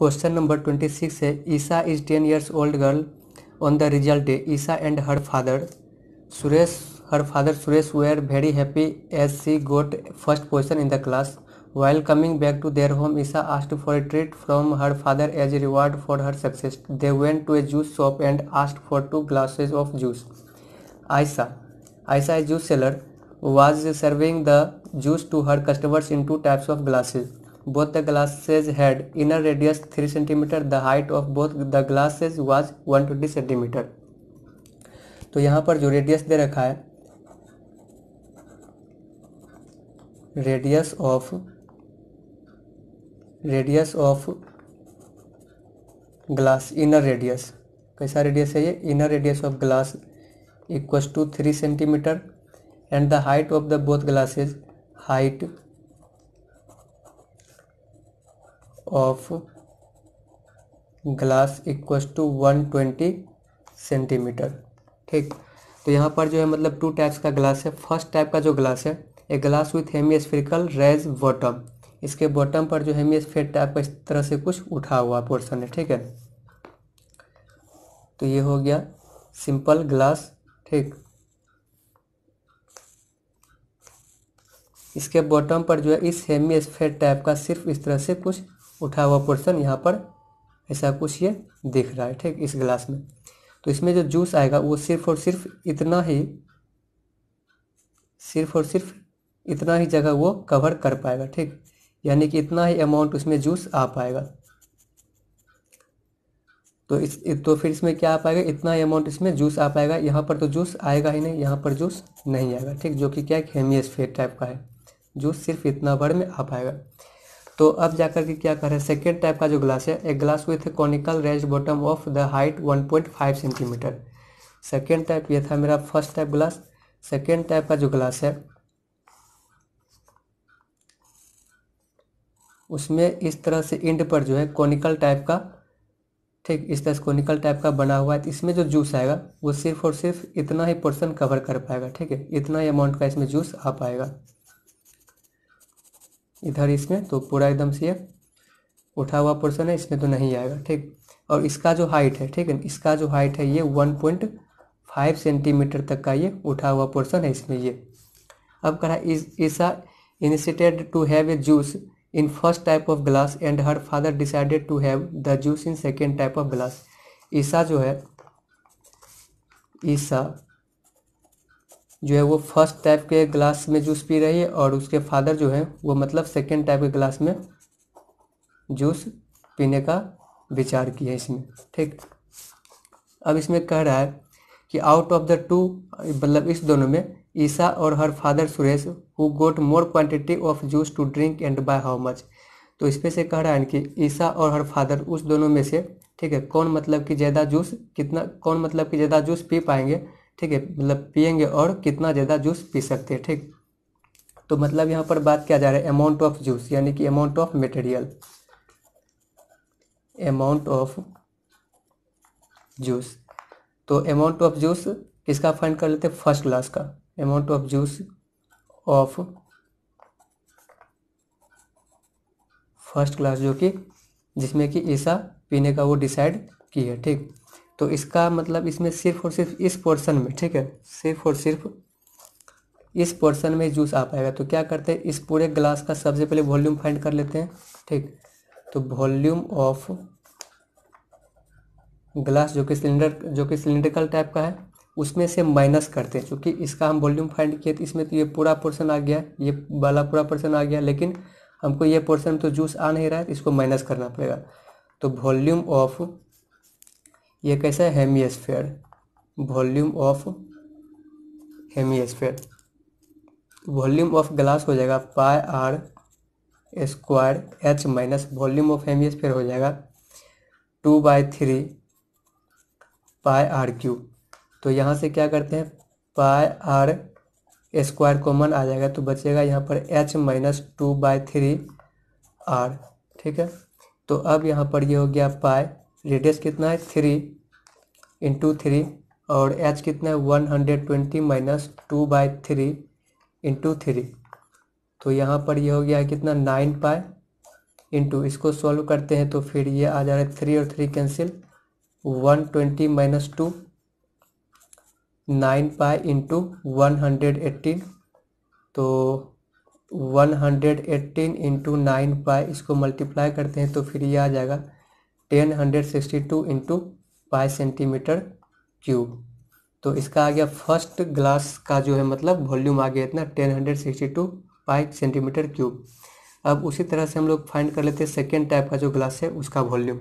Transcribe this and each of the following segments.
Question number twenty six है Isha is ten years old girl on the result Isha and her father Suresh her father Suresh they are very happy as she got first position in the class while coming back to their home Isha asked for a treat from her father as a reward for her success they went to a juice shop and asked for two glasses of juice Ayesha Ayesha a juice seller was serving the juice to her customers in two types of glasses Both the glasses had inner radius 3 cm. The height of both the glasses was 120 cm. तो यहाँ पर जो radius दे रखा है radius of radius of glass inner radius कैसा radius है ये inner radius of glass equals to three centimetre and the height of the both glasses height of glass equals to one twenty centimetre ठीक तो यहाँ पर जो है मतलब टू टाइप्स का ग्लास है फर्स्ट टाइप का जो ग्लास है a glass with hemispherical raised bottom इसके बॉटम पर जो हेमियस्फेयर टाइप का इस तरह से कुछ उठा हुआ पोर्सन है ठीक है तो ये हो गया सिंपल ग्लास ठीक इसके बॉटम पर जो है इस हेमियस्फेयर टाइप का सिर्फ इस तरह से कुछ उठा हुआ पोर्सन यहाँ पर ऐसा कुछ ये दिख रहा है ठीक इस गिलास में तो इसमें जो जूस आएगा वो सिर्फ और सिर्फ इतना ही सिर्फ और सिर्फ इतना ही जगह वो कवर कर पाएगा ठीक यानी कि इतना ही अमाउंट उसमें जूस आ पाएगा तो इस तो फिर इसमें क्या आ पाएगा इतना ही अमाउंट इसमें जूस आ पाएगा यहाँ पर तो जूस आएगा ही नहीं यहाँ पर जूस नहीं आएगा ठीक जो कि क्या है हेमियस फेट टाइप का है जूस सिर्फ इतना भर में आ पाएगा तो अब जाकर के क्या करें सेकेंड टाइप का जो ग्लास है एक glass with conical raised bottom of the height 1.5 centimetre second type ये था मेरा first type glass second type का जो ग्लास है उसमें इस तरह से इंड पर जो है कॉनिकल टाइप का ठीक इस तरह से कॉनिकल टाइप का बना हुआ है इसमें जो जूस आएगा वो सिर्फ और सिर्फ इतना ही पोर्सन कवर कर पाएगा ठीक है इतना ही अमाउंट का इसमें जूस आ पाएगा इधर इसमें तो पूरा एकदम से ये उठा हुआ पोर्सन है इसमें तो नहीं आएगा ठीक और इसका जो हाइट है ठीक है इसका जो हाइट है ये वन पॉइंट फाइव सेंटीमीटर तक का ये उठा हुआ पोर्सन है इसमें ये अब कह रहा इस Isha initiated to have a juice in first type of glass and her father decided to have the juice in second type of glass Isha जो है ईसा जो है वो फर्स्ट टाइप के ग्लास में जूस पी रही है और उसके फादर जो है वो मतलब सेकेंड टाइप के ग्लास में जूस पीने का विचार किया इसमें ठीक अब इसमें कह रहा है कि आउट ऑफ द टू मतलब इस दोनों में ईसा और her father Suresh who got more quantity of juice to drink and by how much तो इसमें से कह रहा है कि ईसा और हर फादर उस दोनों में से ठीक है कौन मतलब कि ज़्यादा जूस कितना कौन मतलब कि ज़्यादा जूस पी पाएंगे ठीक है मतलब पियेंगे और कितना ज़्यादा जूस पी सकते हैं ठीक तो मतलब यहाँ पर बात किया जा रहा है अमाउंट ऑफ जूस यानी कि amount of material amount of juice तो अमाउंट ऑफ जूस किसका फाइंड कर लेते हैं फर्स्ट क्लास का amount of juice of first class जो कि जिसमें कि ईसा पीने का वो डिसाइड की है ठीक तो इसका मतलब इसमें सिर्फ और सिर्फ इस पोर्शन में ठीक है सिर्फ और सिर्फ इस पोर्शन में जूस आ पाएगा तो क्या करते हैं इस पूरे ग्लास का सबसे पहले वॉल्यूम फाइंड कर लेते हैं ठीक तो वॉल्यूम ऑफ ग्लास जो कि सिलेंडर जो कि सिलेंड्रिकल टाइप का है उसमें से माइनस करते हैं क्योंकि इसका हम वॉल्यूम फाइंड किए तो इसमें तो ये पूरा पोर्शन आ गया ये वाला पूरा पोर्शन आ गया लेकिन हमको ये पोर्शन तो जूस आ नहीं रहा है तो इसको माइनस करना पड़ेगा तो वॉल्यूम ऑफ ये कैसा है hemisphere volume of hemisphere volume of glass हो जाएगा pi r square h minus volume of hemisphere हो जाएगा two by three pi r cube तो यहाँ से क्या करते हैं पाए आर स्क्वायर कॉमन आ जाएगा तो बचेगा यहाँ पर h minus two by three r ठीक है तो अब यहाँ पर ये यह हो गया पाई रेडियस कितना है थ्री इंटू थ्री और एच कितना है one hundred twenty minus two by three into three तो यहाँ पर ये यह हो गया है कितना नाइन पाए इंटू इसको सॉल्व करते हैं तो फिर ये आ जा रहा है थ्री और three cancel one twenty minus two nine pi into one hundred eighteen तो one hundred eighteen into nine pi इसको मल्टीप्लाई करते हैं तो फिर ये आ जाएगा ten hundred sixty two into pi centimetre cube तो इसका आ गया फर्स्ट ग्लास का जो है मतलब वॉल्यूम आ गया इतना ten hundred sixty two pi centimetre cube अब उसी तरह से हम लोग फाइंड कर लेते हैं सेकेंड टाइप का जो ग्लास है उसका वॉल्यूम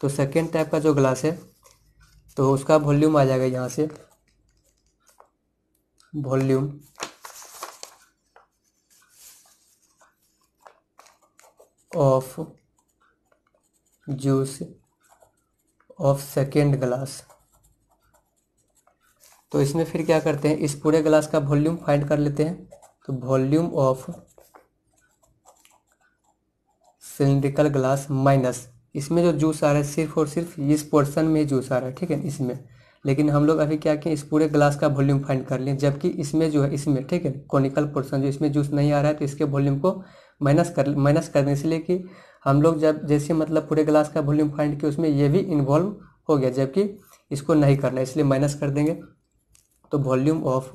तो सेकेंड टाइप का जो ग्लास है तो उसका वॉल्यूम आ जाएगा यहाँ से volume of juice of second glass तो इसमें फिर क्या करते हैं इस पूरे ग्लास का वॉल्यूम फाइंड कर लेते हैं तो volume of cylindrical glass minus इसमें जो जूस आ रहा है सिर्फ और सिर्फ इस पोर्शन में जूस आ रहा है ठीक है इसमें लेकिन हम लोग अभी क्या किए इस पूरे ग्लास का वॉल्यूम फाइंड कर लें जबकि इसमें जो है इसमें ठीक है कॉनिकल पोर्सन जो इसमें जूस नहीं आ रहा है तो इसके वॉल्यूम को माइनस कर माइनस करने इसलिए कि हम लोग जब जैसे मतलब पूरे ग्लास का वॉल्यूम फाइंड किया उसमें ये भी इन्वॉल्व हो गया जबकि इसको नहीं करना इसलिए माइनस कर देंगे तो वॉल्यूम ऑफ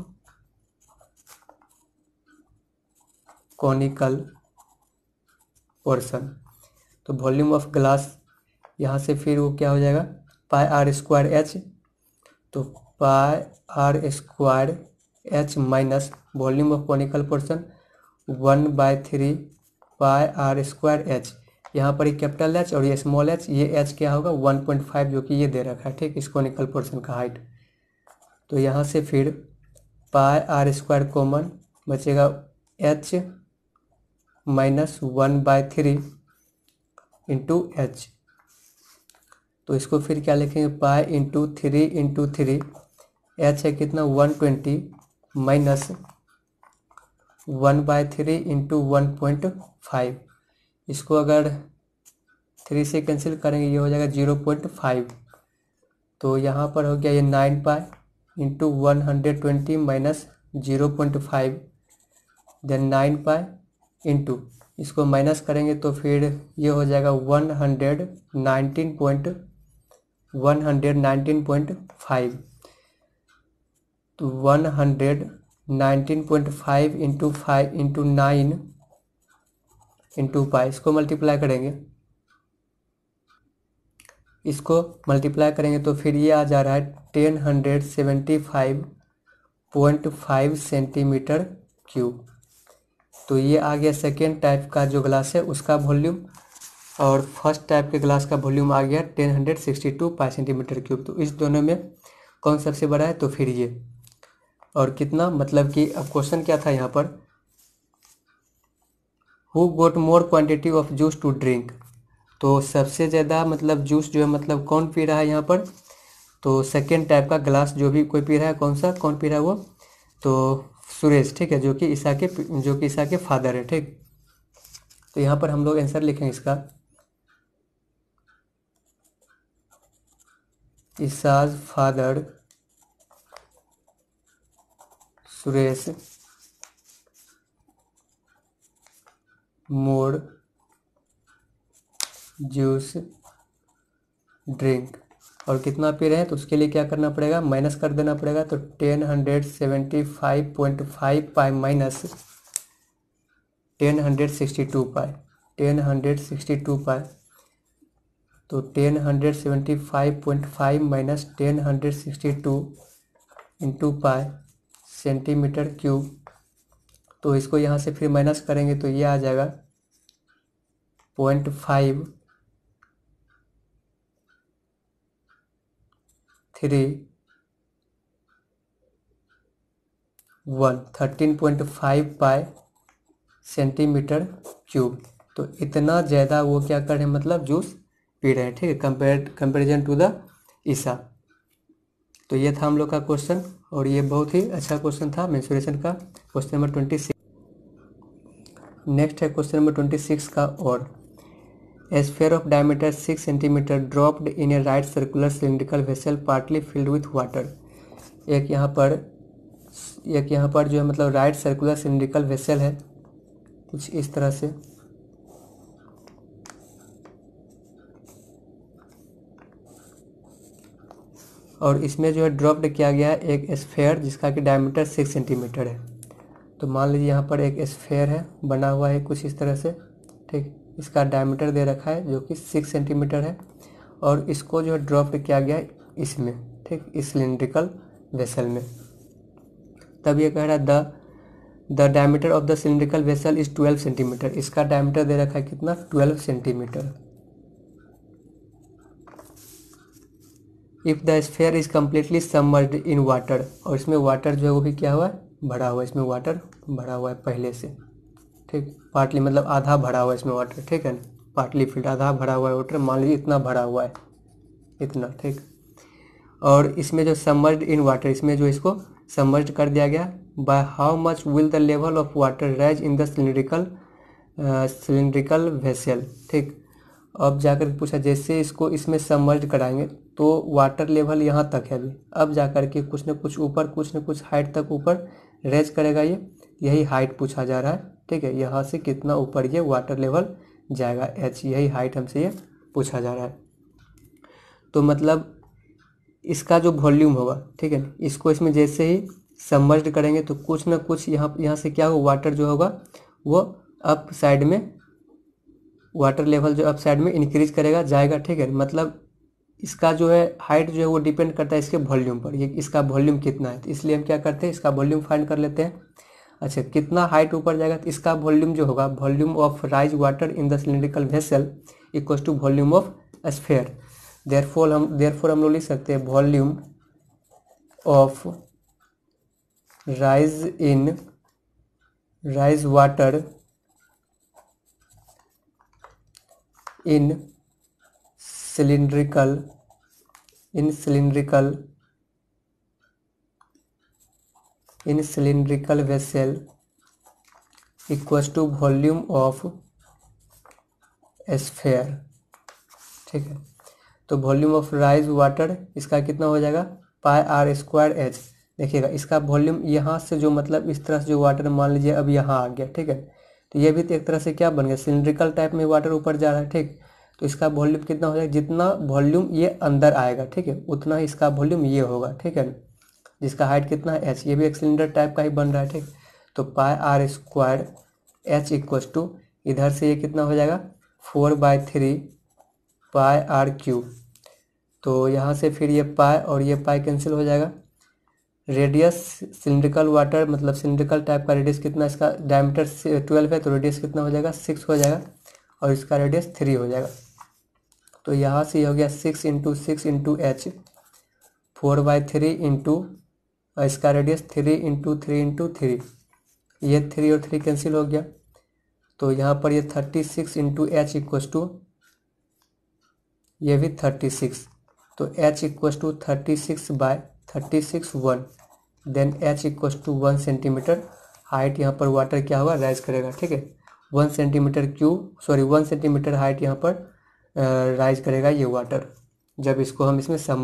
कॉनिकल पोर्सन तो वॉल्यूम ऑफ ग्लास यहाँ से फिर वो क्या हो जाएगा पाई आर स्क्वायर एच तो pi r square h minus volume of conical portion one by three pi r square h यहाँ पर ये कैपिटल एच और ये स्मॉल एच ये एच क्या होगा वन पॉइंट फाइव जो कि ये दे रखा है ठीक इसको निकल पोर्सन का हाइट तो यहाँ से फिर पाई आर स्क्वायर कॉमन बचेगा h minus one by three into h तो इसको फिर क्या लिखेंगे pi into three into three h है कितना one twenty minus one by three into one point five इसको अगर थ्री से कैंसिल करेंगे ये हो जाएगा जीरो पॉइंट फाइव तो यहाँ पर हो गया ये nine by into one hundred twenty minus zero point five then nine by into इसको माइनस करेंगे तो फिर ये हो जाएगा one hundred nineteen point one hundred nineteen point five तो one hundred nineteen point five into five into nine into pi इसको multiply करेंगे इसको मल्टीप्लाई करेंगे तो फिर ये आ जा रहा है ten hundred seventy five point five centimetre cube तो ये आ गया सेकेंड टाइप का जो ग्लास है उसका वॉल्यूम और फर्स्ट टाइप के ग्लास का वॉल्यूम आ गया ten hundred sixty two pi centimetre cube तो इस दोनों में कौन सबसे बड़ा है तो फिर ये और कितना मतलब कि अब क्वेश्चन क्या था यहाँ पर who got more quantity of juice to drink तो सबसे ज़्यादा मतलब जूस जो है मतलब कौन पी रहा है यहाँ पर तो सेकेंड टाइप का ग्लास जो भी कोई पी रहा है कौन सा कौन पी रहा है वो तो सुरेश ठीक है जो कि ईसा के जो कि ईसा के फादर है ठीक तो यहाँ पर हम लोग आंसर लिखें इसका Isha's father Suresh more juice drink और कितना पी रहे हैं तो उसके लिए क्या करना पड़ेगा माइनस कर देना पड़ेगा तो ten hundred seventy five point five pi minus ten hundred sixty two pi ten hundred sixty two pi तो ten hundred seventy five point five minus ten hundred sixty two into pi centimetre cube तो इसको यहाँ से फिर minus करेंगे तो ये आ जाएगा point five three one thirteen point five pi centimetre cube तो इतना ज़्यादा वो क्या कर रहे हैं मतलब जूस पी रहे हैं ठीक है compare comparison to the Isha तो ये था हम लोग का क्वेश्चन और ये बहुत ही अच्छा क्वेश्चन था मेन्सुरेशन का question number twenty six next है क्वेश्चन नंबर ट्वेंटी सिक्स का और sphere of diameter six centimetre dropped in a right circular circular vessel partly filled with water एक यहाँ पर एक यहाँ पर जो है मतलब राइट सर्कुलर सिलिंड्रिकल वेसल है कुछ इस तरह से और इसमें जो है ड्रॉप्ड किया गया है एक स्फेयर जिसका कि डायमीटर सिक्स सेंटीमीटर है तो मान लीजिए यहाँ पर एक स्फेयर है बना हुआ है कुछ इस तरह से ठीक इसका डायमीटर दे रखा है जो कि सिक्स सेंटीमीटर है और इसको जो है ड्रॉप्ड किया गया है इसमें ठीक इस सिलेंड्रिकल वेसल में तब ये कह रहा है the the diameter of the cylindrical vessel is twelve centimetre इसका डायमीटर दे रखा है कितना twelve centimetre if the sphere is completely submerged in water और इसमें वाटर जो है वो भी क्या हुआ है भरा हुआ है इसमें वाटर भरा हुआ है पहले से ठीक पार्टली मतलब आधा भरा हुआ है इसमें वाटर ठीक है ना पार्टली फिल्ड आधा भरा हुआ है वाटर मान लीजिए इतना भरा हुआ है इतना ठीक और इसमें जो समर्ज इन वाटर इसमें जो इसको समर्ज कर दिया गया by how much will the level of water rise in the cylindrical cylindrical vessel ठीक अब जाकर के पूछा जैसे इसको इसमें सबमर्ज कराएंगे तो वाटर लेवल यहाँ तक है अभी अब जाकर के कुछ न कुछ ऊपर कुछ न कुछ हाइट तक ऊपर रेज करेगा ये यही हाइट पूछा जा रहा है ठीक है यहाँ से कितना ऊपर ये वाटर लेवल जाएगा एच यही हाइट हमसे ये पूछा जा रहा है तो मतलब इसका जो वॉल्यूम होगा ठीक है इसको इसमें जैसे ही सबमर्ज करेंगे तो कुछ ना कुछ यहाँ यहाँ से क्या होगा वाटर जो होगा वो अप साइड में वाटर लेवल जो अप साइड में इंक्रीज करेगा जाएगा ठीक है मतलब इसका जो है हाइट जो है वो डिपेंड करता है इसके वॉल्यूम पर ये इसका वॉल्यूम कितना है तो इसलिए हम क्या करते हैं इसका वॉल्यूम फाइंड कर लेते हैं अच्छा कितना हाइट ऊपर जाएगा तो इसका वॉल्यूम जो होगा volume of rise water in the cylindrical vessel equal to volume of sphere therefore हम देयरफॉर हम लोग लिख सकते हैं volume of rise in rise water in cylindrical in cylindrical in cylindrical vessel equal to volume of sphere ठीक है तो volume of rise water इसका कितना हो जाएगा पाई आर स्क्वायर एच देखिएगा इसका वॉल्यूम यहाँ से जो मतलब इस तरह से जो वाटर मान लीजिए अब यहाँ आ गया ठीक है तो ये भी तो एक तरह से क्या बन गया सिलेंड्रिकल टाइप में वाटर ऊपर जा रहा है ठीक तो इसका वॉल्यूम कितना हो जाएगा जितना वॉल्यूम ये अंदर आएगा ठीक है उतना ही इसका वॉल्यूम ये होगा ठीक है जिसका हाइट कितना है एच ये भी एक सिलेंडर टाइप का ही बन रहा है ठीक तो pi r square h equals to इधर से ये कितना हो जाएगा four by three pi r cube तो यहाँ से फिर ये पाए और ये पाए कैंसिल हो जाएगा रेडियस सिलिंड्रिकल वाटर मतलब सिलिंड्रिकल टाइप का रेडियस कितना इसका डायमीटर ट्वेल्व है तो रेडियस कितना हो जाएगा सिक्स हो जाएगा और इसका रेडियस थ्री हो जाएगा तो यहाँ से हो गया six into six into h four by three into और इसका radius three into three into three ये थ्री और थ्री कैंसिल हो गया तो यहाँ पर ये thirty six into h equals to ये भी थर्टी सिक्स तो h equals to thirty six by thirty six one then h equals to one centimetre height यहाँ पर वाटर क्या होगा राइज करेगा ठीक है one centimetre cube sorry one centimetre height यहाँ पर राइज करेगा ये वाटर जब इसको हम इसमें सम